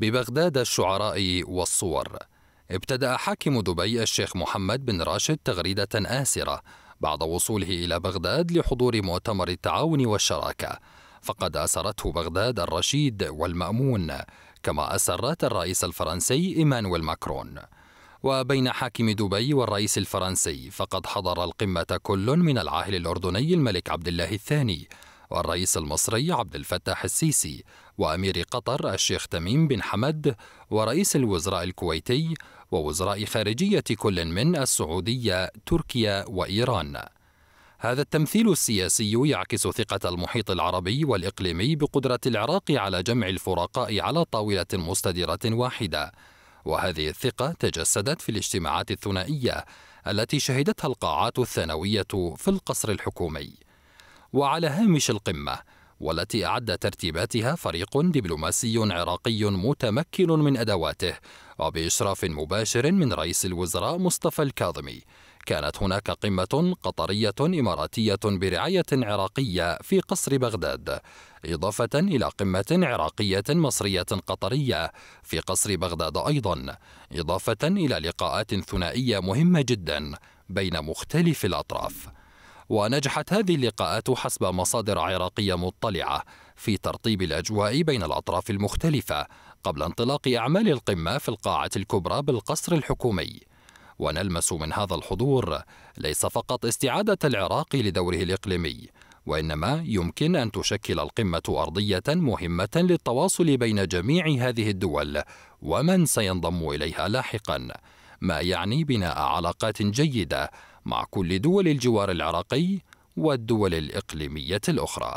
ببغداد الشعراء والصور ابتدأ حاكم دبي الشيخ محمد بن راشد تغريدة آسرة بعد وصوله إلى بغداد لحضور مؤتمر التعاون والشراكة فقد أسرته بغداد الرشيد والمأمون كما أسرت الرئيس الفرنسي إيمانويل ماكرون وبين حاكم دبي والرئيس الفرنسي فقد حضر القمة كل من العاهل الأردني الملك عبد الله الثاني والرئيس المصري عبد الفتاح السيسي وأمير قطر الشيخ تميم بن حمد ورئيس الوزراء الكويتي ووزراء خارجية كل من السعودية تركيا وإيران هذا التمثيل السياسي يعكس ثقة المحيط العربي والإقليمي بقدرة العراق على جمع الفرقاء على طاولة مستديرة واحدة وهذه الثقة تجسدت في الاجتماعات الثنائية التي شهدتها القاعات الثانوية في القصر الحكومي وعلى هامش القمة والتي أعد ترتيباتها فريق دبلوماسي عراقي متمكن من أدواته وبإشراف مباشر من رئيس الوزراء مصطفى الكاظمي كانت هناك قمة قطرية إماراتية برعاية عراقية في قصر بغداد إضافة إلى قمة عراقية مصرية قطرية في قصر بغداد أيضا إضافة إلى لقاءات ثنائية مهمة جدا بين مختلف الأطراف ونجحت هذه اللقاءات حسب مصادر عراقية مطلعة في ترطيب الأجواء بين الأطراف المختلفة قبل انطلاق أعمال القمة في القاعة الكبرى بالقصر الحكومي ونلمس من هذا الحضور ليس فقط استعادة العراق لدوره الإقليمي وإنما يمكن أن تشكل القمة أرضية مهمة للتواصل بين جميع هذه الدول ومن سينضم إليها لاحقاً ما يعني بناء علاقات جيدة مع كل دول الجوار العراقي والدول الإقليمية الأخرى